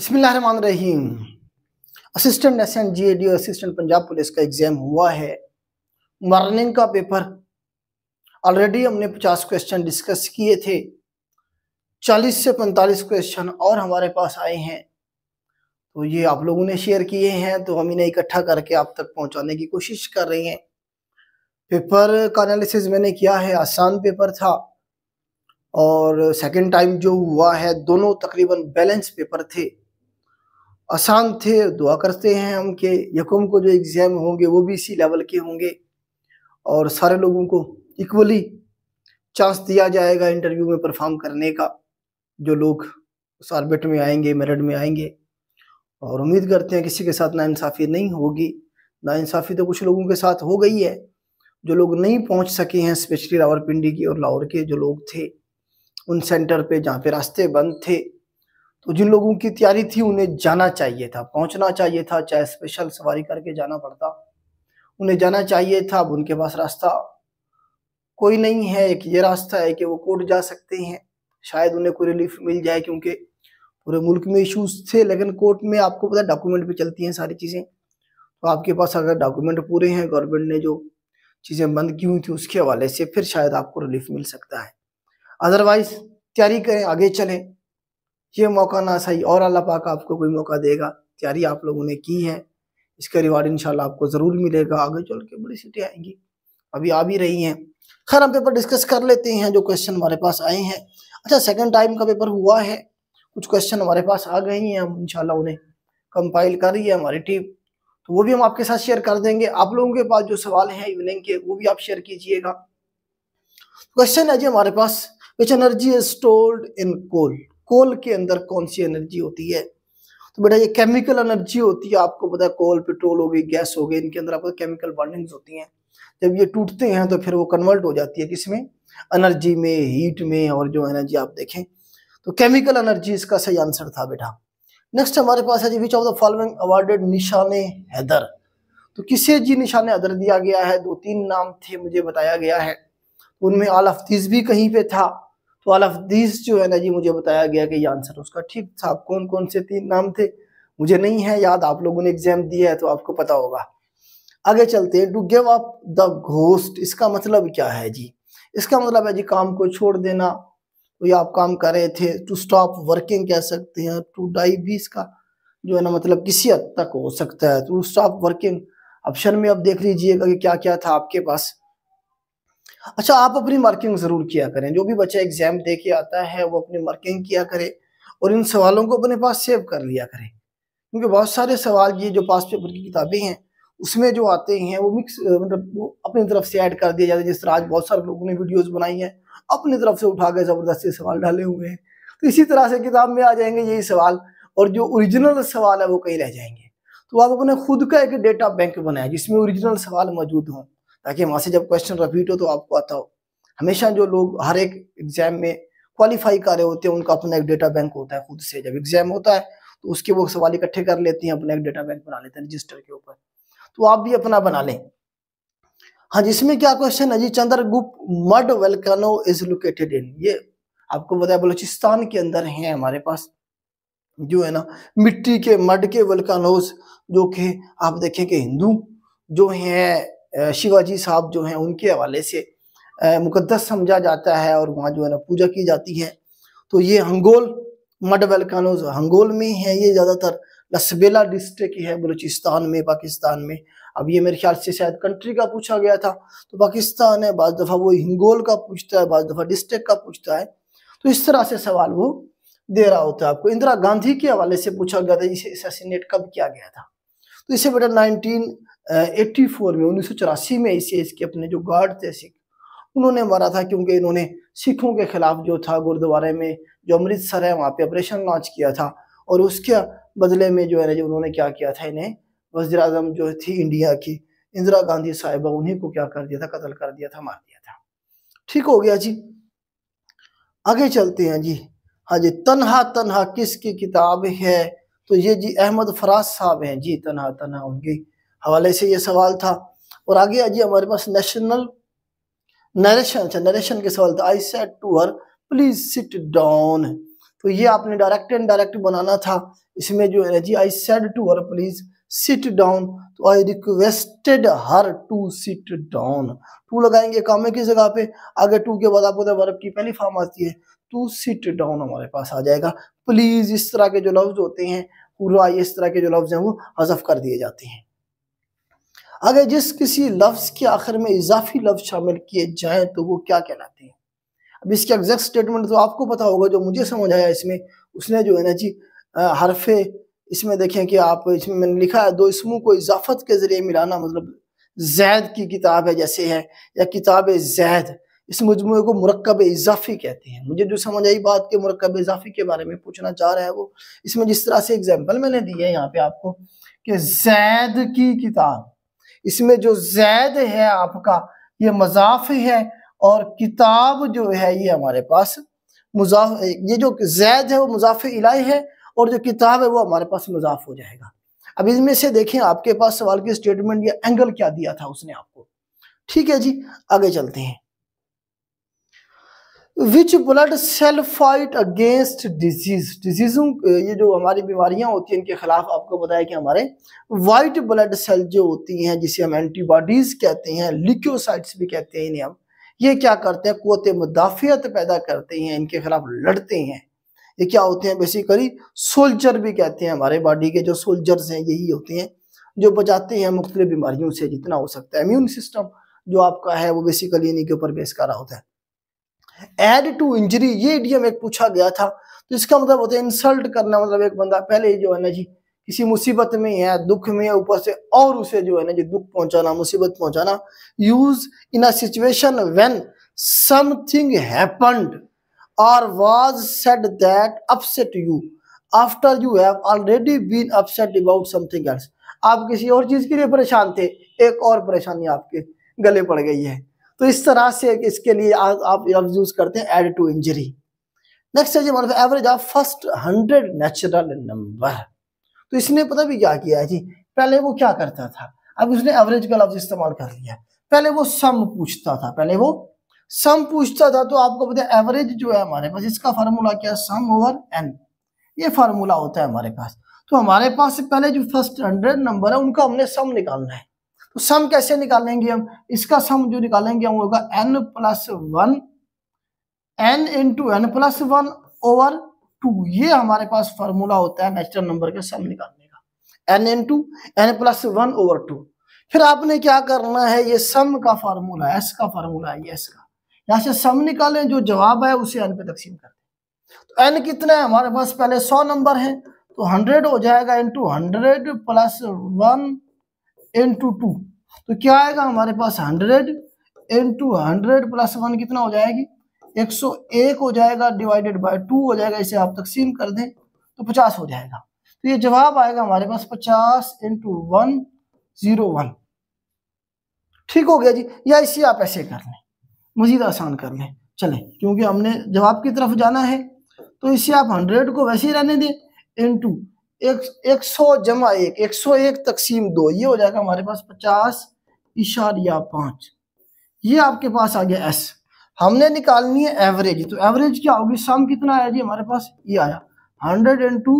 बसमीम assistant S N G A D assistant Punjab police का exam हुआ है मॉर्निंग का पेपर ऑलरेडी हमने 50 क्वेश्चन डिस्कस किए थे 40 से 45 क्वेश्चन और हमारे पास आए हैं तो ये आप लोगों ने शेयर किए हैं तो हम इन्हें इकट्ठा करके आप तक पहुंचाने की कोशिश कर रहे हैं पेपर का एनालिसिस मैंने किया है आसान पेपर था और सेकेंड टाइम जो हुआ है दोनों तकरीबन बैलेंस पेपर थे आसान थे दुआ करते हैं हम के यकुम को जो एग्ज़ाम होंगे वो भी इसी लेवल के होंगे और सारे लोगों को इक्वली चांस दिया जाएगा इंटरव्यू में परफॉर्म करने का जो लोग उस ऑर्बिट में आएंगे मेरिट में आएंगे और उम्मीद करते हैं किसी के साथ नाइंसाफ़ी नहीं होगी नाइंसाफ़ी तो कुछ लोगों के साथ हो गई है जो लोग नहीं पहुंच सके हैं स्पेशली रावलपिंडी की और लाहौर के जो लोग थे उन सेंटर पे जहाँ पे रास्ते बंद थे तो जिन लोगों की तैयारी थी उन्हें जाना चाहिए था पहुंचना चाहिए था चाहे स्पेशल सवारी करके जाना पड़ता उन्हें जाना चाहिए था अब उनके पास रास्ता कोई नहीं है एक ये रास्ता है कि वो कोर्ट जा सकते हैं शायद उन्हें कोई रिलीफ मिल जाए क्योंकि पूरे मुल्क में इशूज थे लेकिन कोर्ट में आपको पता है डॉक्यूमेंट भी चलती हैं सारी चीज़ें तो आपके पास अगर डॉक्यूमेंट पूरे हैं गवर्नमेंट ने जो चीज़ें बंद की हुई थी उसके हवाले से फिर शायद आपको रिलीफ मिल सकता है अदरवाइज तैयारी करें आगे चलें ये मौका ना सही और अल्लाह पाक आपको कोई मौका देगा तैयारी आप लोगों ने की है इसका रिवार्ड इंशाल्लाह आपको ज़रूर मिलेगा आगे चल के बड़ी सीटें आएंगी अभी आ भी रही हैं खैर हम पेपर डिस्कस कर लेते हैं जो क्वेश्चन हमारे पास आए हैं अच्छा सेकेंड टाइम का पेपर हुआ है कुछ क्वेश्चन हमारे पास आ गए हैं हम इनशाला उन्हें कंपाइल कर रही है हमारी टीम तो वो भी हम आपके साथ शेयर कर देंगे आप लोगों के पास जो सवाल हैं इवनिंग के वो भी आप शेयर कीजिएगा क्वेश्चन है जी हमारे पास which energy is stored in coal coal के अंदर कौन सी एनर्जी होती है तो बेटा ये केमिकल एनर्जी होती है आपको पता है कोल पेट्रोल हो गई गैस हो गई इनके अंदर आपको केमिकल बर्निंग्स होती हैं जब ये टूटते हैं तो फिर वो कन्वर्ट हो जाती है किसमें एनर्जी में हीट में और जो एनर्जी आप देखें तो केमिकल एनर्जी इसका सही आंसर था बेटा नेक्स्ट हमारे पास है जी which of the following awarded Nishan Haider तो किसे जी निशान हैदर दिया गया है दो तीन नाम थे मुझे बताया गया है उनमें आल हफ्तीज भी कहीं पे था तो ऑल ऑफ दिस जो है ना जी मुझे बताया गया कि ये आंसर उसका ठीक था कौन कौन से तीन नाम थे मुझे नहीं है याद आप लोगों ने एग्जाम दिया है तो आपको पता होगा आगे चलते हैं to give up the ghost इसका मतलब क्या है जी इसका मतलब है जी काम को छोड़ देना तो या आप काम कर रहे थे टू स्टॉप वर्किंग कह सकते हैं टू डाई भी इसका जो है ना मतलब किसी हद तक हो सकता है टू स्टॉप वर्किंग ऑप्शन में आप देख लीजिएगा कि क्या क्या था आपके पास अच्छा आप अपनी मार्किंग ज़रूर किया करें जो भी बच्चा एग्ज़ाम दे के आता है वो अपनी मार्किंग किया करे और इन सवालों को अपने पास सेव कर लिया करें क्योंकि बहुत सारे सवाल ये जो पास पेपर की किताबें हैं उसमें जो आते हैं वो मिक्स मतलब वो अपनी तरफ से ऐड कर दिया जाते हैं जिस तरह आज बहुत सारे लोगों ने वीडियोस बनाई हैं अपनी तरफ से उठा के ज़बरदस्ती सवाल डाले हुए हैं तो इसी तरह से किताब में आ जाएंगे यही सवाल और जो ओरिजिनल सवाल है वो कहीं रह जाएंगे तो आप अपने खुद का एक डेटा बैंक बनाए जिसमें ओरिजिनल सवाल मौजूद हों ताकि वहाँ से जब क्वेश्चन रिपीट हो तो आपको आता हो हमेशा जो लोग हर एक एग्जाम में क्वालिफाई कर रहे होते हैं उनका अपना एक डेटा बैंक होता है खुद से जब एग्जाम होता है तो उसके वो सवाल इकट्ठे कर लेते हैं अपना एक डेटा बैंक बना लेते हैं रजिस्टर के ऊपर तो आप भी अपना बना लें हाँ जिसमें क्या क्वेश्चन है जी Chandragupta mud volcano is located in ये आपको बताया बलोचिस्तान के अंदर है हमारे पास जो है ना मिट्टी के मड के वेलकनोज जो के आप देखें कि हिंदू जो है शिवाजी साहब जो हैं उनके हवाले से मुकद्दस समझा जाता है और वहाँ जो है ना पूजा की जाती है तो ये हंगोल मड वेलकानोज हंगोल में है ये ज़्यादातर लसबेला डिस्ट्रिक्ट है बलूचिस्तान में पाकिस्तान में अब ये मेरे ख्याल से शायद कंट्री का पूछा गया था तो पाकिस्तान है बज दफ़ा वो हिंगोल का पूछता है बज दफ़ा डिस्ट्रिक्ट का पूछता है तो इस तरह से सवाल वो दे रहा होता है आपको इंदिरा गांधी के हवाले से पूछा गया था इसे असेसिनेट कब किया गया था तो इसे बेटा नाइनटीन एट्टी फोर में उन्नीस सौ चौरासी में इसे इसके अपने जो गार्ड थे सिख उन्होंने मारा था क्योंकि इन्होंने सिखों के खिलाफ जो था गुरुद्वारे में जो अमृतसर है वहाँ पे ऑपरेशन लॉन्च किया था और उसके बदले में जो है जो उन्होंने क्या किया था इन्हें वजी अजम जो थी इंडिया की इंदिरा गांधी साहिबा उन्हीं को क्या कर दिया था कत्ल कर दिया था मार दिया था ठीक हो गया जी आगे चलते हैं जी हाँ जी तनहा तनहा किसकी किताब है तो ये जी अहमद फराज साहब हैं जी तनहा तनहा उनकी हवाले से ये सवाल था और आगे आइए हमारे पास नेशनल नरेशन अच्छा नरेशन के सवाल था I said to her please sit down तो ये आपने डायरेक्ट एंड डायरेक्ट बनाना था इसमें जो है जी I said to her please sit down तो I requested her to sit down two लगाएंगे कामे की जगह पे आगे टू के बाद आपको वर्ब तो की पहली फॉर्म आती है टू सिट डाउन हमारे पास आ जाएगा प्लीज इस तरह के जो लफ्ज होते हैं पूरा इस तरह के जो लफ्ज हैं वो हजफ कर दिए जाते हैं अगर जिस किसी लफ्ज़ के आखिर में इजाफी लफ्ज़ शामिल किए जाएँ तो वो क्या कहलाते हैं अब इसके एग्जैक्ट स्टेटमेंट तो आपको पता होगा जो मुझे समझ आया इसमें उसने जो है ना जी हरफे इसमें देखें कि आप इसमें मैंने लिखा है दो इसमों को इजाफत के ज़रिए मिलाना मतलब जैद की किताब है जैसे है या किताब जैद इस मजमू को मरकब इजाफी कहते हैं मुझे जो समझ आई बात के मरकब इजाफी के बारे में पूछना चाह रहा है वो इसमें जिस तरह से एग्जाम्पल मैंने दी है यहाँ पे आपको कि जैद की किताब इसमें जो जैद है आपका ये मजाफ है और किताब जो है ये हमारे पास मुजाफ ये जो जैद है वो मुजाफ इलाई है और जो किताब है वो हमारे पास मुजाफ हो जाएगा अब इसमें से देखें आपके पास सवाल की स्टेटमेंट या एंगल क्या दिया था उसने आपको ठीक है जी आगे चलते हैं which blood cell fight against disease डिजीज़ों ये जो हमारी बीमारियां होती हैं इनके खिलाफ आपको बताया कि हमारे वाइट ब्लड सेल जो होती हैं जिसे हम एंटीबॉडीज़ कहते हैं लिक्योसाइट्स भी कहते हैं इन्हें हम ये क्या करते हैं कोत मुदाफ़ियत पैदा करते हैं इनके खिलाफ लड़ते हैं ये क्या होते हैं बेसिकली सोल्जर भी कहते हैं हमारे बॉडी के जो सोल्जर्स हैं यही होते हैं जो बचाते हैं मुख्तलि बीमारियों से जितना हो सकता है इम्यून सिस्टम जो आपका है वो बेसिकली इन्हीं के ऊपर बेस करा होता है एड टू इंजरी ये इडियम एक पूछा गया था तो इसका मतलब होता है इंसल्ट करना मतलब एक बंदा पहले जो है ना जी किसी मुसीबत में है दुख में है ऊपर से और उसे जो है ना जी दुख पहुंचाना मुसीबत पहुंचाना use in situation when something happened और was said that upset you after you have already been upset about something else आप किसी और चीज के लिए परेशान थे एक और परेशानी आपके गले पड़ गई है तो इस तरह से इसके लिए आ, आप लफ्ज यूज करते हैं एड टू इंजरी नेक्स्ट है जी मतलब average of first hundred natural number तो इसने पता भी क्या किया है जी पहले वो क्या करता था अब उसने एवरेज का लफ्ज इस्तेमाल कर लिया पहले वो सम पूछता था पहले वो सम पूछता था तो आपको पता है एवरेज जो है हमारे पास इसका फार्मूला क्या है सम ओवर एन ये फार्मूला होता है हमारे पास तो हमारे पास पहले जो फर्स्ट हंड्रेड नंबर है उनका हमने सम निकालना है तो सम कैसे निकालेंगे हम इसका सम जो निकालेंगे हम होगा n plus one n into n plus one over two ये हमारे पास फॉर्मूला होता है नेचुरल नंबर का सम निकालने का n into n plus one over two फिर आपने क्या करना है ये सम का फार्मूला एस का फार्मूला है ये एस का यहां से सम निकालें जो जवाब है उसे एन पे तकसीम कर तो एन कितना है हमारे पास पहले सौ नंबर है तो हंड्रेड हो जाएगा into hundred plus one n two two तो क्या आएगा हमारे पास hundred n two hundred plus one कितना हो जाएगी एक सौ एक हो जाएगा डिवाइडेड बाय टू हो जाएगा इसे आप तकसीम कर दें तो पचास हो जाएगा तो ये जवाब आएगा हमारे पास पचास इंटू वन जीरो वन ठीक हो गया जी या इसे आप ऐसे कर लें मजीद आसान कर लें चलें क्योंकि हमने जवाब की तरफ जाना है तो इसे आप हंड्रेड को वैसे ही रहने दें इंटू एक एक सौ जमा एक एक सौ एक तकसीम दो ये हो जाएगा हमारे पास पचास इशारिया पांच ये आपके पास आ गया एस हमने निकालनी है एवरेज तो एवरेज क्या होगी सम कितना आया जी हमारे पास ये आया hundred and two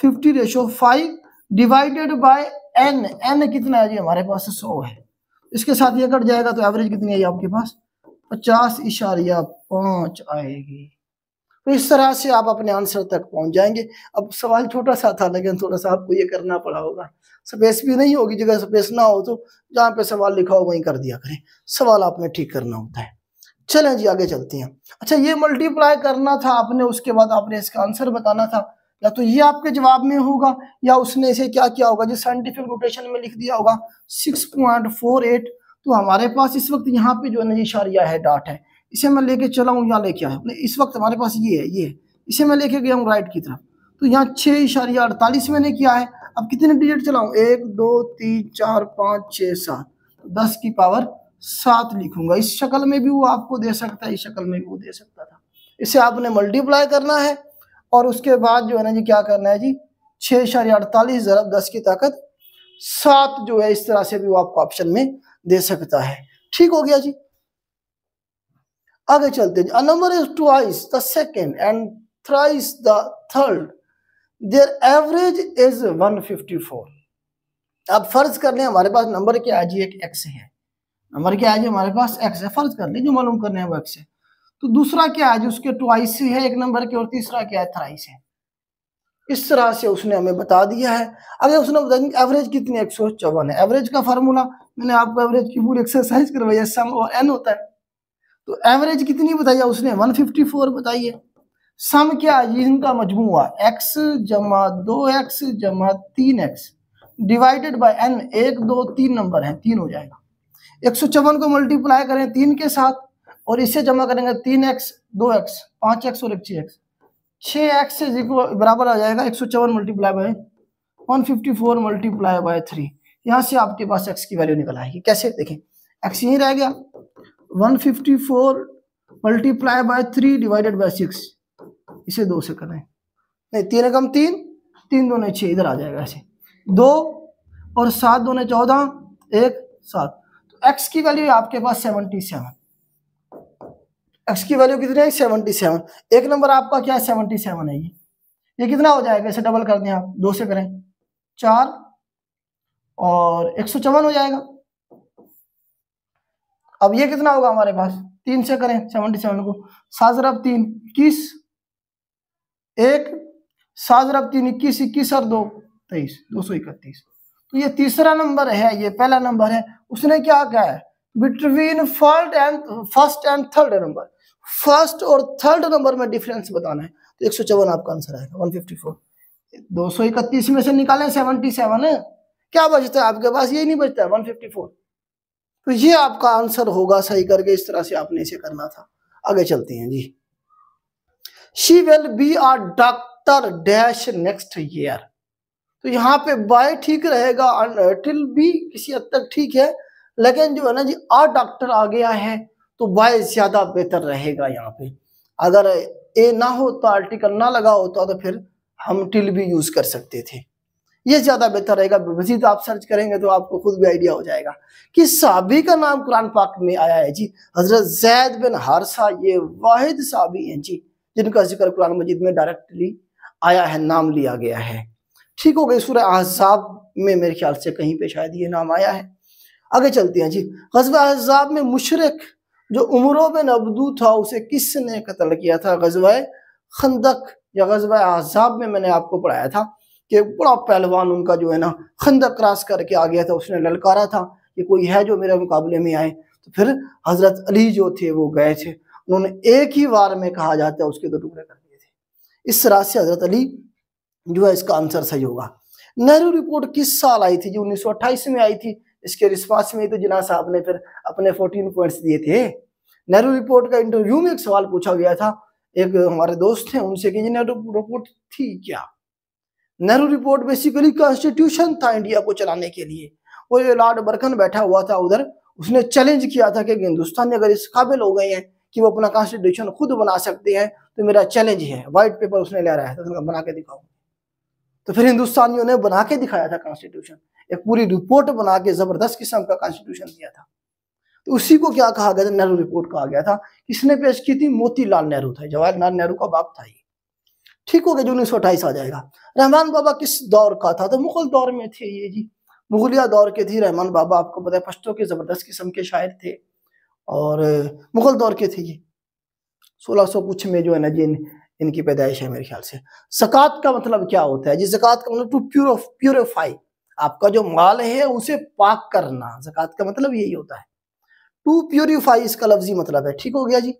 fifty ratio five divided by n n कितना आया जी हमारे पास सौ है इसके साथ ये कट जाएगा तो एवरेज कितनी आई आपके पास पचास इशारिया पांच आएगी तो इस तरह से आप अपने आंसर तक पहुंच जाएंगे अब सवाल छोटा सा था लेकिन थोड़ा सा आपको ये करना पड़ा होगा स्पेस भी नहीं होगी जगह स्पेस ना हो तो जहाँ पे सवाल लिखा हो वहीं कर दिया करें सवाल आपने ठीक करना होता है चलें जी आगे चलते हैं अच्छा ये मल्टीप्लाई करना था आपने उसके बाद आपने इसका आंसर बताना था या तो ये आपके जवाब में होगा या उसने इसे क्या किया होगा जो साइंटिफिक रोटेशन में लिख दिया होगा सिक्स तो हमारे पास इस वक्त यहाँ पे जो है ना ये शारिया है डाट है इसे मैं लेके चला हूँ यहाँ लेके आया इस वक्त हमारे पास ये है ये इसे मैं लेके गया हूँ राइट की तरफ तो यहाँ छः इशारिया अड़तालीस मैंने किया है अब कितने डिजिट चलाऊँ एक दो तीन चार पाँच छः सात दस की पावर सात लिखूंगा इस शक्ल में भी वो आपको दे सकता है इस शक्ल में भी वो दे सकता था इसे आपने मल्टीप्लाई करना है और उसके बाद जो है ना जी क्या करना है जी छः इशारिया अड़तालीस जरब दस की ताकत सात जो है इस तरह से भी वो आपको ऑप्शन में दे सकता है ठीक हो गया जी आगे चलते हैं number is twice the second and thrice the third their average is 154 अब फर्ज कर लें हमारे पास नंबर के आज ही एक एक्स है नंबर के आज हमारे पास एक्स है फर्ज कर लें जो मालूम करने हैं वो एक्स है तो दूसरा क्या आज उसके ट्वाइस है एक नंबर के और तीसरा क्या है थ्राइस है इस तरह से उसने हमें बता दिया है अगर उसने बता दें एवरेज कितनी एक सौ चौवन है एवरेज का फार्मूला मैंने आपको एवरेज की पूरी एक्सरसाइज करवाई है सम और एन होता है तो एवरेज कितनी बताइए उसने 154 बताई है सम क्या इनका मजमुआ एक्स जमा दो एक्स जमा तीन एक्स डिवाइडेड बाय एन एक दो तीन नंबर है तीन हो जाएगा एक सौ चौवन को मल्टीप्लाई करें तीन के साथ और इसे जमा करेंगे तीन एक्स दो एक्स पांच एक्स और एक छह एक्स छह एक्स से बराबर आ जाएगा एक सौ चौवन multiply by one fifty four multiply by three यहाँ से आपके पास एक्स की वैल्यू निकल आएगी कैसे देखें एक्स यहीं रह गया 154 multiply by three divided by six इसे दो से करें नहीं तीन कम तीन तीन दो नहीं छः इधर आ जाएगा ऐसे दो और सात दो चौदह एक सात तो एक्स की वैल्यू आपके पास सेवनटी सेवन एक्स की वैल्यू कितनी है सेवनटी सेवन एक नंबर आपका क्या है सेवनटी सेवन है ये ये कितना हो जाएगा इसे डबल कर दें आप दो से करें चार और एक सौ चौवन हो जाएगा अब ये कितना होगा हमारे पास तीन से करें सेवनटी सेवन को सात जरब तीन इक्कीस एक सात जरब तीन इक्कीस इक्कीस और दो तेईस दो सौ इकतीस तो ये तीसरा नंबर है ये पहला नंबर है उसने क्या कहा है between first and first and third number first और थर्ड नंबर में डिफरेंस बताना है तो एक सौ चौवन आपका आंसर आएगा वन फिफ्टी फोर दो सौ इकतीस में से निकालें सेवनटी सेवन क्या बचता है आपके पास यही नहीं बचता है वन फिफ्टी फोर तो ये आपका आंसर होगा सही करके इस तरह से आपने इसे करना था आगे चलते हैं जी she will be a doctor dash next year तो यहाँ पे बाय ठीक रहेगा टिल भी किसी हद तक ठीक है लेकिन जो है ना जी आ डॉक्टर आ गया है तो बाय ज्यादा बेहतर रहेगा यहाँ पे अगर ए ना हो तो आर्टिकल ना लगा होता तो फिर हम टिल भी यूज कर सकते थे ये ज़्यादा बेहतर रहेगा मजीद तो आप सर्च करेंगे तो आपको खुद भी आइडिया हो जाएगा कि साबी का नाम कुरान पाक में आया है जी हज़रत जैद बिन हारसा ये वाहिद साबी हैं जी जिनका जिक्र कुरान मजीद में डायरेक्टली आया है नाम लिया गया है ठीक हो गई सूर्य अहजाब में मेरे ख्याल से कहीं पे शायद ये नाम आया है आगे चलते हैं जी गजब अहजाब में मुशरक जो उमरों बिन अब्दू था उसे किसने कत्ल किया था गजब खंदक या गजब अहजाब में मैंने आपको पढ़ाया था कि बड़ा पहलवान उनका जो है ना खंदा क्रॉस करके आ गया था उसने ललकारा था कि कोई है जो मेरे मुकाबले में आए तो फिर हजरत अली जो थे वो गए थे उन्होंने एक ही वार में कहा जाता है उसके दो टुकड़े कर दिए थे इस तरह से हजरत अली जो है इसका आंसर सही होगा नेहरू रिपोर्ट किस साल आई थी जी 1928 में आई थी इसके रिस्पॉन्स में तो जिना साहब ने फिर अपने फोर्टीन पॉइंट्स दिए थे नेहरू रिपोर्ट का इंटरव्यू में एक सवाल पूछा गया था एक हमारे दोस्त थे उनसे कि जी नेहरू रिपोर्ट थी क्या नेहरू रिपोर्ट बेसिकली कॉन्स्टिट्यूशन था इंडिया को चलाने के लिए वो जो लॉर्ड बर्खन बैठा हुआ था उधर उसने चैलेंज किया था कि हिंदुस्तानी अगर इस काबिल हो गए हैं कि वो अपना कॉन्स्टिट्यूशन खुद बना सकते हैं तो मेरा चैलेंज है वाइट पेपर उसने ले रहा था तो बना के दिखाओ तो फिर हिंदुस्तानियों ने बना के दिखाया था कॉन्स्टिट्यूशन एक पूरी रिपोर्ट बना के जबरदस्त किस्म का कॉन्स्टिट्यूशन दिया था तो उसी को क्या कहा गया था नेहरू रिपोर्ट कहा गया था किसने पेश की थी मोतीलाल नेहरू था जवाहरलाल नेहरू का बाप था ये ठीक हो गया जो उन्नीस आ जाएगा रहमान बाबा किस दौर का था तो मुगल दौर में थे ये जी मुगलिया दौर के थे रहमान बाबा आपको पता है पश्तो के ज़बरदस्त किस्म के शायर थे और मुगल दौर के थे ये सोलह सौ कुछ में जो है ना जी इन, इनकी पैदाइश है मेरे ख्याल से जक़ात का मतलब क्या होता है जी जक़ात का मतलब टू प्योर प्योरीफाई आपका जो माल है उसे पाक करना जक़ात का मतलब यही होता है टू प्योरीफाई इसका लफ्जी मतलब है ठीक हो गया जी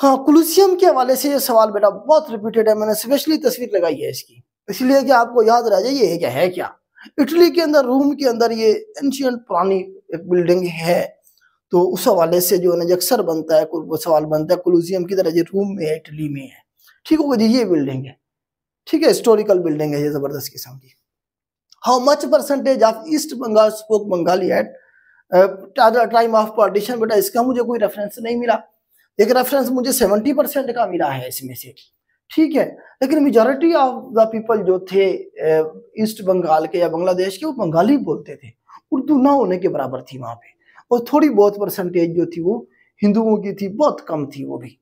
हाँ कुलूसियम के हवाले से ये सवाल बेटा बहुत रिपीटेड है मैंने स्पेशली तस्वीर लगाई है इसकी इसलिए कि आपको याद रह जाए ये है क्या है क्या इटली के अंदर रूम के अंदर ये एंशियंट पुरानी एक बिल्डिंग है तो उस हवाले से जो है अक्सर बनता है सवाल बनता है कुलूसियम की तरह ये रूम में है इटली में है ठीक होगा जी ये बिल्डिंग है ठीक है हिस्टोरिकल बिल्डिंग है ये जबरदस्त किस्म की how much percentage of east Bengal spoke Bengali at time of partition बेटा इसका मुझे कोई रेफरेंस नहीं मिला एक रेफरेंस मुझे सेवेंटी परसेंट का मिला है इसमें से ठीक है लेकिन मेजोरिटी ऑफ द पीपल जो थे ईस्ट बंगाल के या बांग्लादेश के वो बंगाली बोलते थे उर्दू ना होने के बराबर थी वहाँ पे और थोड़ी बहुत परसेंटेज जो थी वो हिंदुओं की थी बहुत कम थी वो भी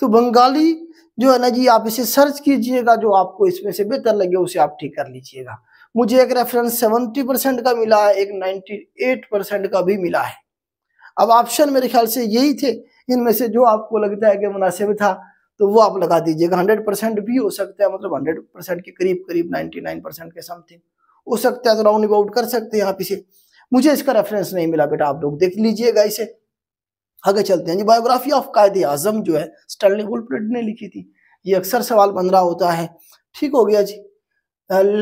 तो बंगाली जो है ना जी आप इसे सर्च कीजिएगा जो आपको इसमें से बेहतर लगे उसे आप ठीक कर लीजिएगा मुझे एक रेफरेंस सेवेंटी परसेंट का मिला है एक नाइन्टी एट परसेंट का भी मिला है अब ऑप्शन मेरे ख्याल से यही थे इनमें से जो आपको लगता है कि मुनासिब था तो वो आप लगा दीजिएगा हंड्रेड परसेंट भी हो सकता है मतलब हंड्रेड परसेंट के करीब करीब नाइन्टी नाइन परसेंट के समथिंग हो सकता है तो राउंड अबाउट कर सकते हैं आप इसे मुझे इसका रेफरेंस नहीं मिला बेटा आप लोग देख लीजिएगा इसे आगे चलते हैं जी बायोग्राफी ऑफ कायद आजम जो है स्टर्लिंग वुलप्रेड ने लिखी थी ये अक्सर सवाल बन रहा होता है ठीक हो गया जी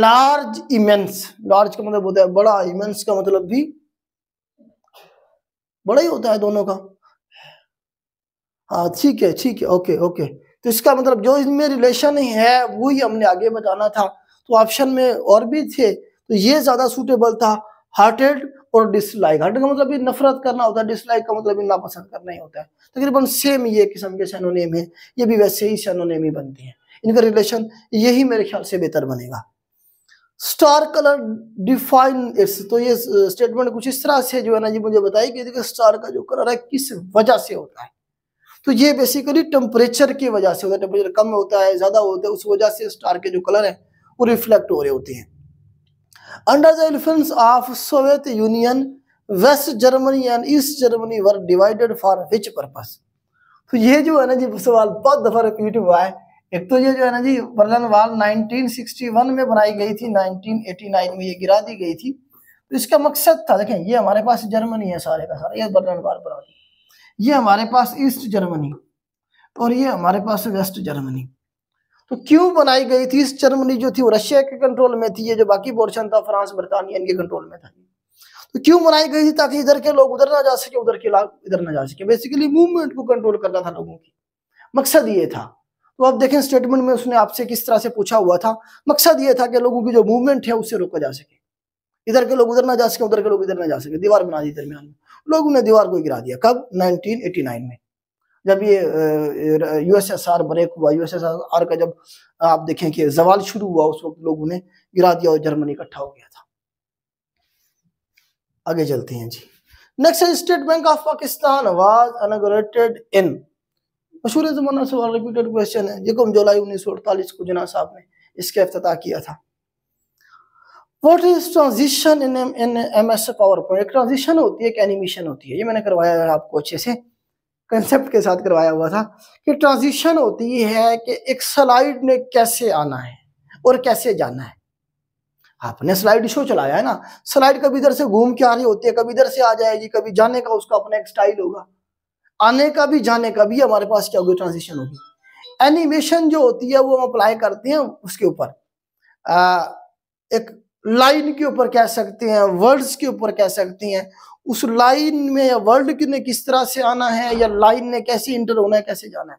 लार्ज इमेंस लार्ज का मतलब होता है बड़ा इमेंस का मतलब भी बड़ा ही होता है दोनों का हाँ ठीक है ठीक है ओके ओके तो इसका मतलब जो इनमें रिलेशन है वही हमने आगे बताना था तो ऑप्शन में और भी थे तो ये ज्यादा सूटेबल था हार्टेड और डिसलाइक हार्टेड का मतलब नफरत करना होता है डिसलाइक का मतलब नापसंद करना ही होता है तकरीबन तो सेम ये किस्म के सैनोनेम है ये भी वैसे ही सैनोनेम ही बनते हैं इनका रिलेशन यही मेरे ख्याल से बेहतर बनेगा स्टार कलर डिफाइन इट्स तो ये स्टेटमेंट कुछ इस तरह से जो है ना जी मुझे थी कि देखिए स्टार का जो कलर है किस वजह से होता है तो ये बेसिकली टेम्परेचर की वजह से होता है टेम्परेचर कम होता है ज़्यादा होता है उस वजह से स्टार के जो कलर है वो रिफ्लेक्ट हो रहे होते हैं under the influence of Soviet Union West Germany and East Germany were divided for which purpose तो ये जो है ना जी सवाल बहुत दफा रिपीट हुआ है एक तो ये जो है ना जी बर्लन वाल 1961 में बनाई गई थी 1989 में ये गिरा दी गई थी तो इसका मकसद था देखें ये हमारे पास जर्मनी है सारे का सारा ये बर्लन वाल बना दी ये हमारे पास ईस्ट जर्मनी और ये हमारे पास वेस्ट जर्मनी तो क्यों बनाई गई थी ईस्ट जर्मनी जो थी वो रशिया के कंट्रोल में थी ये जो बाकी पोर्शन था फ्रांस बर्तानिया इनके कंट्रोल में था तो क्यों बनाई गई थी ताकि इधर के लोग उधर ना जा सके उधर के लोग इधर ना जा सके बेसिकली मूवमेंट को कंट्रोल करना था लोगों की मकसद ये था तो आप देखें स्टेटमेंट में उसने आपसे किस तरह से पूछा हुआ था मकसद ये था कि लोगों की जो मूवमेंट है उससे रोका जा सके इधर के लोग उधर ना जा सके उधर के लोग इधर ना जा सके दीवार बना दी दरमियान में लोगों ने दीवार को गिरा दिया कब 1989 में जब ये यूएसएसआर ब्रेक हुआ यूएसएसआर का जब आप देखें कि जवाल शुरू हुआ उस वक्त लोगों ने गिरा दिया और जर्मनी इकट्ठा हो गया था आगे चलते हैं जी next State Bank of Pakistan was inaugurated in मशहूर जमाना से रिपीटेड क्वेश्चन है ये कम जुलाई उन्नीस को जना साहब ने इसके अफ्त किया था what is transition in in M S power point एक ट्रांजिशन होती है एक एनिमेशन होती है ये मैंने करवाया है आपको अच्छे से कंसेप्ट के साथ करवाया हुआ था कि ट्रांजिशन होती है कि एक स्लाइड में कैसे आना है और कैसे जाना है आपने स्लाइड शो चलाया है ना स्लाइड कभी इधर से घूम के आ रही होती है कभी इधर से आ जाएगी कभी जाने का उसका अपना एक स्टाइल होगा आने का भी जाने का भी हमारे पास क्या होगी ट्रांजिशन होगी एनिमेशन जो होती है वो हम अप्लाई करते हैं उसके ऊपर एक लाइन के ऊपर कह सकते हैं वर्ड्स के ऊपर कह सकते हैं उस लाइन में या वर्ड ने किस तरह से आना है या लाइन ने कैसे इंटर होना है कैसे जाना है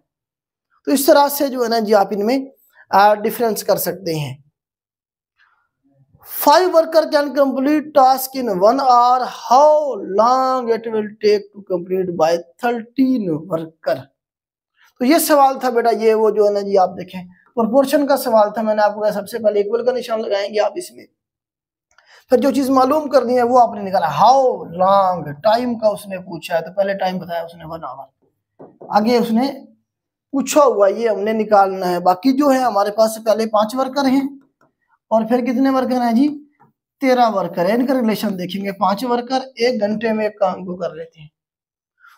तो इस तरह से जो है ना जी आप इनमें डिफरेंस कर सकते हैं five worker can complete task in one hour how long it will take to complete by thirteen worker तो ये सवाल था बेटा ये वो जो है ना जी आप देखें प्रपोर्शन का सवाल था मैंने आपको सबसे पहले इक्वल का निशान लगाएंगे आप इसमें फिर जो चीज़ मालूम करनी है वो आपने निकाला हाउ लॉन्ग टाइम का उसने पूछा है तो पहले टाइम बताया उसने वन आवर आगे उसने पूछा हुआ ये हमने निकालना है बाकी जो है हमारे पास पहले पांच वर्कर हैं और फिर कितने वर्कर हैं जी तेरह वर्कर है इनका रिलेशन देखेंगे पांच वर्कर एक घंटे में एक काम को कर लेते हैं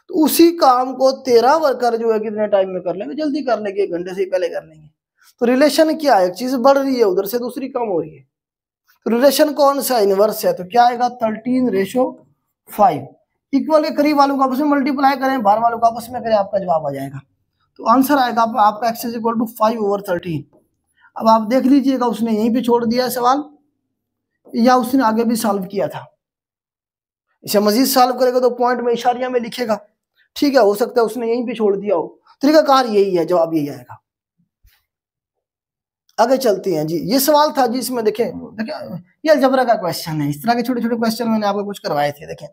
तो उसी काम को तेरह वर्कर जो है कितने टाइम में कर लेंगे जल्दी कर लेंगे एक घंटे से ही पहले कर लेंगे तो रिलेशन क्या है एक चीज बढ़ रही है उधर से दूसरी कम हो रही है रिलेशन कौन सा इनवर्स है तो क्या आएगा थर्टीन रेशो फाइव इक्वल के करीब वालों को आपस में मल्टीप्लाई करें बाहर वालों को आपस में करें आपका जवाब आ जाएगा तो आंसर आएगा आप, आपका x is equal to five over thirteen अब आप देख लीजिएगा उसने यहीं पे छोड़ दिया सवाल या उसने आगे भी सॉल्व किया था इसे मजीद सॉल्व करेगा तो पॉइंट में इशारिया में लिखेगा ठीक है हो सकता है उसने यहीं पर छोड़ दिया हो तरीकाकार तो यही है जवाब यही आएगा आगे चलती हैं जी ये सवाल था जी इसमें देखें हम्म। देखें ये अलजबरा का क्वेश्चन है इस तरह के छोटे छोटे क्वेश्चन मैंने आपको कुछ करवाए थे देखें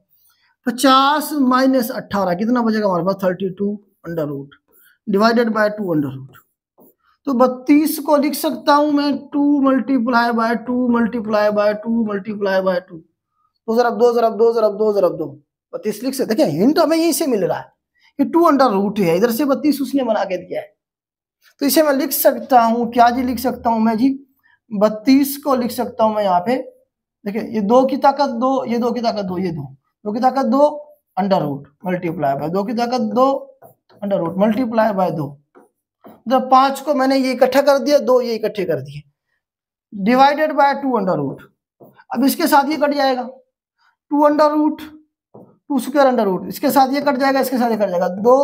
पचास माइनस अट्ठारह कितना बचेगा हमारे पास thirty two under root divided by two under root तो बत्तीस को लिख सकता हूं मैं two multiply by two multiply by two multiply by two दो जरा दो जरा दो जरा दो जरा दो बत्तीस लिख सकते देखिए हिंट हमें यहीं से मिल रहा है कि टू अंडर रूट है इधर से बत्तीस उसने बना के दिया है तो इसे मैं लिख सकता हूं क्या जी लिख सकता हूं मैं जी बत्तीस को लिख सकता हूं मैं यहाँ पे देखिए ये दो की ताकत दो ये दो की ताकत दो ये दो दो की ताकत दो अंडर रूट मल्टीप्लाई बाय दो की ताकत दो अंडर रूट मल्टीप्लाई बाय दो मतलब पांच को मैंने ये इकट्ठा कर दिया दो ये इकट्ठे कर दिए divided by two under root अब इसके साथ ये कट जाएगा टू अंडर रूट टू स्क्र अंडर रूट इसके साथ ये कट जाएगा इसके साथ ये कट जाएगा दो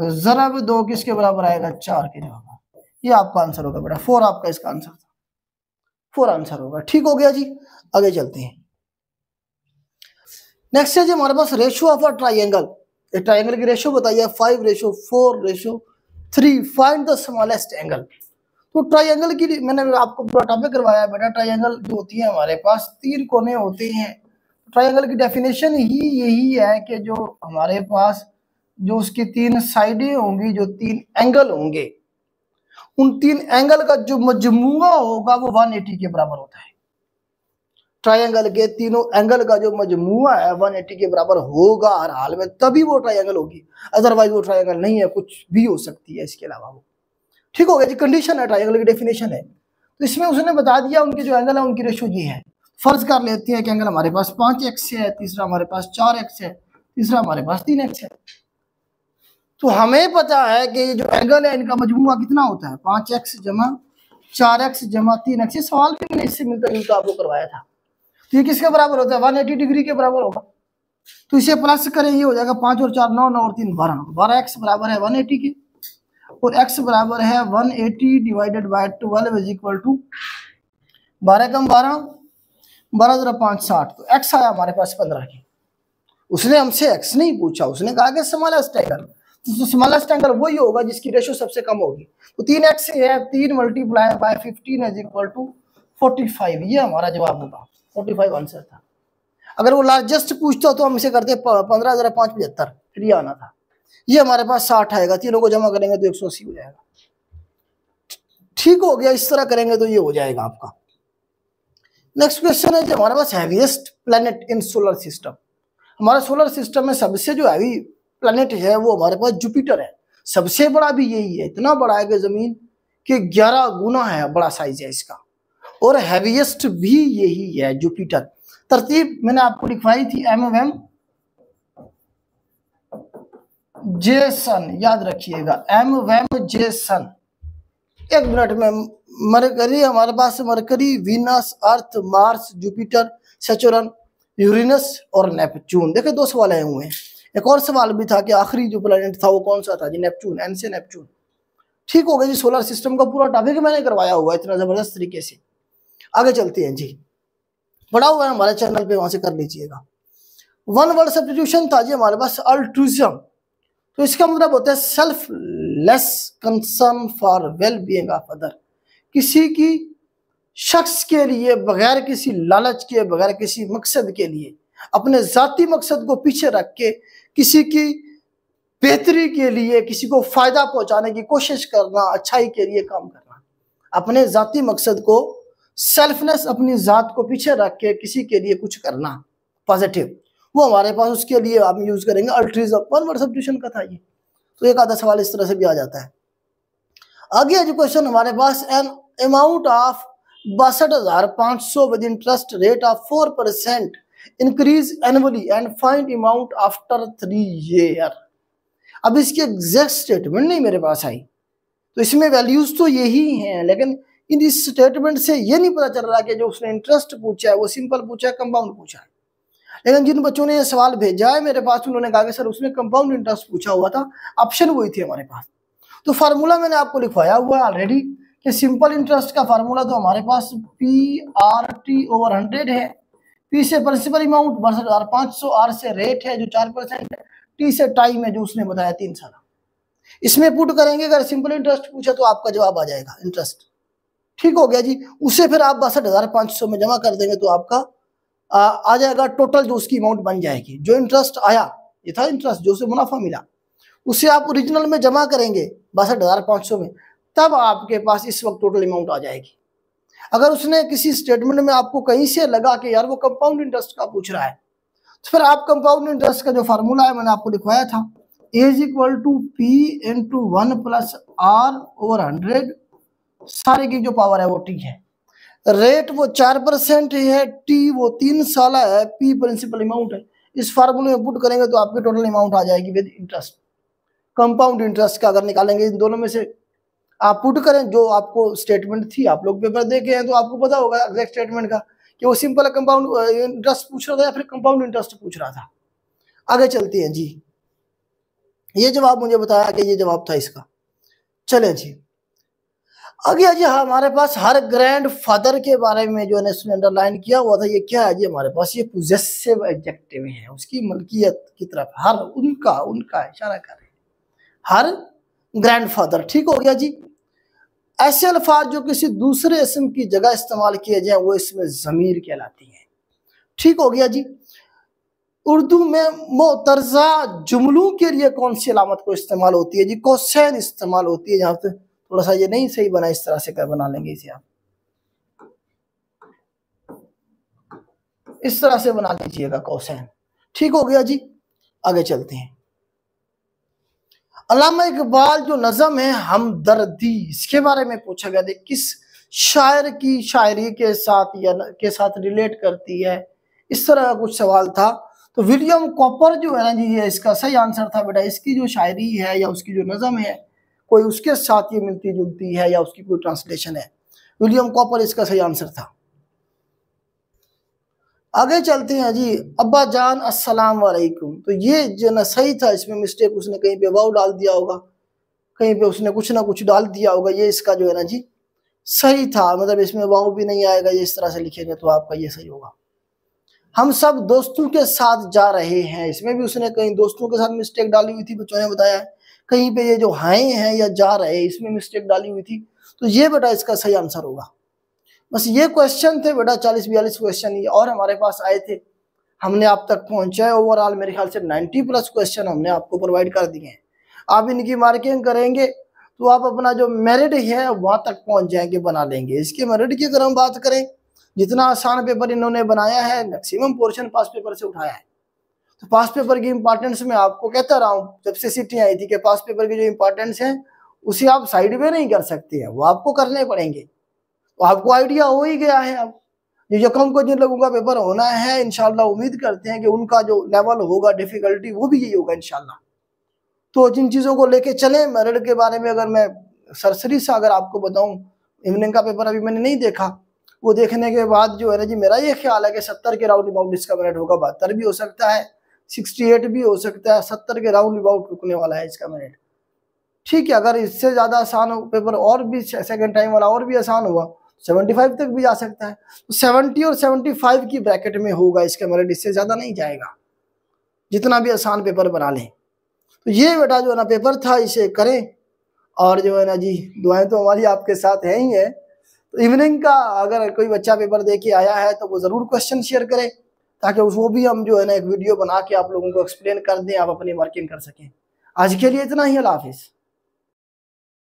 जरा भी दो किसके बराबर आएगा चार के जवाब ये आपका आंसर होगा बेटा फोर आपका इसका आंसर था फोर आंसर होगा ठीक हो गया जी आगे चलते हैं नेक्स्ट है जी हमारे पास ratio of a triangle triangle की रेशो बताइए five ratio four ratio three five the smallest angle तो ट्राइंगल की मैंने आपको पूरा टॉपिक करवाया बेटा ट्राइंगल जो होती है हमारे पास तीन कोने होते हैं ट्राइंगल की डेफिनेशन ही यही है कि जो हमारे पास जो उसकी तीन साइडें होंगी जो तीन एंगल होंगे उन तीन एंगल का जो मजमुआ होगा वो 180 के बराबर होता है ट्रायंगल के तीनों एंगल का जो मजमुआ है 180 के बराबर होगा हर हाल में तभी वो ट्रायंगल होगी अदरवाइज वो ट्रायंगल नहीं है कुछ भी हो सकती है इसके अलावा वो ठीक हो गया जी कंडीशन है ट्राइंगल की डेफिनेशन है तो इसमें उसने बता दिया उनके जो एंगल है उनकी रेशो ये है फर्ज कर लेते हैं कि एंगल हमारे पास पांच एक्स है तीसरा हमारे पास चार एक्स है तीसरा हमारे पास तीन एक्स है तो हमें पता है कि जो एंगल है इनका मजमू कितना होता है पांच एक्स जमा चार एक्स जमा तीन एक्स ये सवाल भी मैंने इससे मिलकर जुलता आपको करवाया था तो ये किसके बराबर होता है वन एटी डिग्री के बराबर होगा तो इसे प्लस करें ये हो जाएगा पांच और चार नौ नौ और तीन बारह बारह एक्स बराबर है वन एटी के और एक्स बराबर है one eighty divided by twelve is equal to बारह कम बारह बारह जरा पाँच साठ तो एक्स आया हमारे पास पंद्रह के उसने हमसे एक्स नहीं पूछा उसने कहा कि समाला में तो स्मॉलेस्ट एंगल वही होगा जिसकी रेशियो सबसे कम होगी तो तीन एक्स है तीन multiply by fifteen is equal to forty five ये हमारा जवाब होगा फोर्टी फाइव आंसर था अगर वो लार्जेस्ट पूछता तो हम इसे करते पंद्रह हजार पाँच पचहत्तर फिर ये आना था ये हमारे पास साठ आएगा तीनों को जमा करेंगे तो एक सौ अस्सी हो जाएगा ठीक हो गया इस तरह करेंगे तो ये हो जाएगा आपका नेक्स्ट क्वेश्चन है जो हमारे पास heaviest planet in solar system हमारा सोलर सिस्टम में सबसे जो हैवी प्लानट है वो हमारे पास जुपिटर है सबसे बड़ा भी यही है इतना बड़ा है कि ज़मीन के ग्यारह गुना है बड़ा साइज है इसका और हैवीएस्ट भी यही है जुपिटर तरतीब मैंने आपको लिखवाई थी एम एम जे जेसन याद रखिएगा एम वेम जेसन एक मिनट में मरकरी हमारे पास Mercury Venus Earth Mars Jupiter Saturn Uranus और नेपच्यून देखे दो सवाल आए हुए हैं एक और सवाल भी था कि आखिरी जो प्लानट था वो कौन सा था जी नेपच्यून एन से नेपच्यून ठीक हो गया जी सोलर सिस्टम का पूरा टॉपिक मैंने करवाया हुआ है इतना ज़बरदस्त तरीके से आगे चलते हैं जी बड़ा हुआ है हमारे चैनल पे वहाँ से कर लीजिएगा वन वर्ड सब्सिट्यूशन था जी हमारे पास अल्ट्रूजम तो इसका मतलब होता है selfless concern for well being of other किसी की शख्स के लिए बगैर किसी लालच के बगैर किसी मकसद के लिए अपने ज़ाती मकसद को पीछे रख के किसी की बेहतरी के लिए किसी को फ़ायदा पहुंचाने की कोशिश करना अच्छाई के लिए काम करना अपने जाति मकसद को सेल्फनेस अपनी ज़ात को पीछे रख के किसी के लिए कुछ करना पॉजिटिव वो हमारे पास उसके लिए आप यूज़ करेंगे अल्ट्रीजन का था ये तो एक आधा सवाल इस तरह से भी आ जाता है आगे एजुकेशन हमारे पास एन अमाउंट ऑफ बासठ हज़ार पांच सौ with interest rate of four percent increase annually and find amount after three year अब इसकी एग्जैक्ट स्टेटमेंट नहीं मेरे पास आई तो इसमें वैल्यूज तो यही हैं लेकिन इन इस स्टेटमेंट से ये नहीं पता चल रहा कि जो उसने इंटरेस्ट पूछा है वो सिंपल पूछा है कंपाउंड पूछा है लेकिन जिन बच्चों ने ये सवाल भेजा है मेरे पास उन्होंने कहा कि सर उसने कंपाउंड इंटरेस्ट पूछा हुआ था ऑप्शन वही थी हमारे पास तो फार्मूला मैंने आपको लिखवाया हुआ है ऑलरेडी कि सिंपल इंटरेस्ट का फार्मूला तो हमारे पास P R T over hundred है पी से प्रिंसिपल अमाउंट बासठ हजार पाँच सौ आर से रेट है जो चार परसेंट है टी से टाइम है जो उसने बताया तीन साल इसमें पुट करेंगे अगर सिंपल इंटरेस्ट पूछा तो आपका जवाब आ जाएगा इंटरेस्ट ठीक हो गया जी उसे फिर आप बासठ हजार पाँच सौ में जमा कर देंगे तो आपका आ, आ जाएगा टोटल जो उसकी अमाउंट बन जाएगी जो इंटरेस्ट आया ये था इंटरेस्ट जो उसे मुनाफा मिला उसे आप ओरिजिनल में जमा करेंगे बासठ हजार पाँच सौ में तब आपके पास इस वक्त टोटल अमाउंट आ जाएगी अगर उसने किसी स्टेटमेंट में आपको कहीं से लगा कि यार वो कंपाउंड इंटरेस्ट का पूछ रहा है तो फिर आप कंपाउंड इंटरेस्ट का जो फार्मूला है मैंने आपको लिखवाया था is equal to P into one plus R over hundred सारे की जो पावर है वो टी है रेट वो चार परसेंट है टी वो तीन साल है पी प्रिंसिपल अमाउंट है इस फार्मूले में पुट करेंगे तो आपकी टोटल अमाउंट आ जाएगी विद इंटरेस्ट कंपाउंड इंटरेस्ट का अगर निकालेंगे इन दोनों में से आप पुट करें जो आपको स्टेटमेंट थी आप लोग पेपर देखे हैं तो आपको पता होगा एग्जैक्ट स्टेटमेंट का कि वो सिंपल कंपाउंड इंटरेस्ट पूछ रहा था या फिर कंपाउंड इंटरेस्ट पूछ रहा था आगे चलते हैं जी ये जवाब मुझे बताया कि ये जवाब था इसका चले जी आगे जी हमारे पास हर ग्रैंड फादर के बारे में जो है इसने अंडरलाइन किया हुआ था ये क्या है जी हमारे पास ये पोजेसिव एडजेक्टिव है उसकी मलकियत की तरफ हर उनका उनका इशारा कर रहे हर ग्रैंडफादर ठीक हो गया जी ऐसे अल्फाज जो किसी दूसरे इसम की जगह इस्तेमाल किए जाए वो इसमें ज़मीर कहलाती हैं ठीक हो गया जी उर्दू में मोतरजा जुमलों के लिए कौन सी अलामत को इस्तेमाल होती है जी कौसैन इस्तेमाल होती है जहां पर थोड़ा सा ये नहीं सही बना इस तरह से कर बना लेंगे इसे आप इस तरह से बना लीजिएगा कौशन ठीक हो गया जी आगे चलते हैं अलामा इकबाल जो नज़म है हमदर्दी इसके बारे में पूछा गया था किस शायर की शायरी के साथ या के साथ रिलेट करती है इस तरह का कुछ सवाल था तो विलियम कॉपर जो है ना जी ये इसका सही आंसर था बेटा इसकी जो शायरी है या उसकी जो नज़म है कोई उसके साथ ये मिलती जुलती है या उसकी कोई ट्रांसलेशन है विलियम कॉपर इसका सही आंसर था आगे चलते हैं जी अब्बा जान अस्सलाम वालेकुम तो ये जो ना सही था इसमें मिस्टेक उसने कहीं पे वाव डाल दिया होगा कहीं पे उसने कुछ ना कुछ डाल दिया होगा ये इसका जो है ना जी सही था मतलब इसमें वाव भी नहीं आएगा ये इस तरह से लिखेंगे तो आपका ये सही होगा हम सब दोस्तों के साथ जा रहे हैं इसमें भी उसने कहीं दोस्तों के साथ मिस्टेक डाली हुई थी बच्चों ने बताया कहीं पे ये जो हाए हैं या जा रहे हैं इसमें मिस्टेक डाली हुई थी तो ये बेटा इसका सही आंसर होगा बस ये क्वेश्चन थे बेटा चालीस बयालीस क्वेश्चन ये और हमारे पास आए थे हमने आप तक पहुंचाए ओवरऑल मेरे ख्याल से 90 प्लस क्वेश्चन हमने आपको प्रोवाइड कर दिए हैं आप इनकी मार्किंग करेंगे तो आप अपना जो मेरिट है वहाँ तक पहुँच जाएंगे बना लेंगे इसके मेरिट की अगर हम बात करें जितना आसान पेपर इन्होंने बनाया है मैक्सिमम पोर्शन पास पेपर से उठाया है तो पास पेपर की इम्पोर्टेंस में आपको कहता रहा हूँ जब से सीटें आई थी कि पास पेपर की जो इम्पोर्टेंस है उसे आप साइड में नहीं कर सकते हैं वो आपको करने पड़ेंगे तो आपको आइडिया हो ही गया है अब ये यकम को जिन लोगों का पेपर होना है इनशाला उम्मीद करते हैं कि उनका जो लेवल होगा डिफिकल्टी वो भी यही होगा इनशाला तो जिन चीज़ों को लेके चले मेरिट के बारे में अगर मैं सरसरी से अगर आपको बताऊं इवनिंग का पेपर अभी मैंने नहीं देखा वो देखने के बाद जो है ना जी मेरा ये ख्याल है कि सत्तर के राउंड अबाउट इसका मेरिट होगा बहत्तर भी हो सकता है सिक्सटी एट भी हो सकता है सत्तर के राउंड अबाउट रुकने वाला है इसका मेरिट ठीक है अगर इससे ज़्यादा आसान पेपर और भी सेकेंड टाइम वाला और भी आसान हुआ 75 तक भी जा सकता है तो 70 और 75 की ब्रैकेट में होगा इसका मेरिट इससे ज़्यादा नहीं जाएगा जितना भी आसान पेपर बना लें तो ये बेटा जो है ना पेपर था इसे करें और जो है ना जी दुआएं तो हमारी आपके साथ हैं ही है तो इवनिंग का अगर कोई बच्चा पेपर दे के आया है तो वो ज़रूर क्वेश्चन शेयर करें ताकि उसको भी हम जो है ना एक वीडियो बना के आप लोगों को एक्सप्लेन कर दें आप अपनी वर्किंग कर सकें आज के लिए इतना ही अला हाफिज़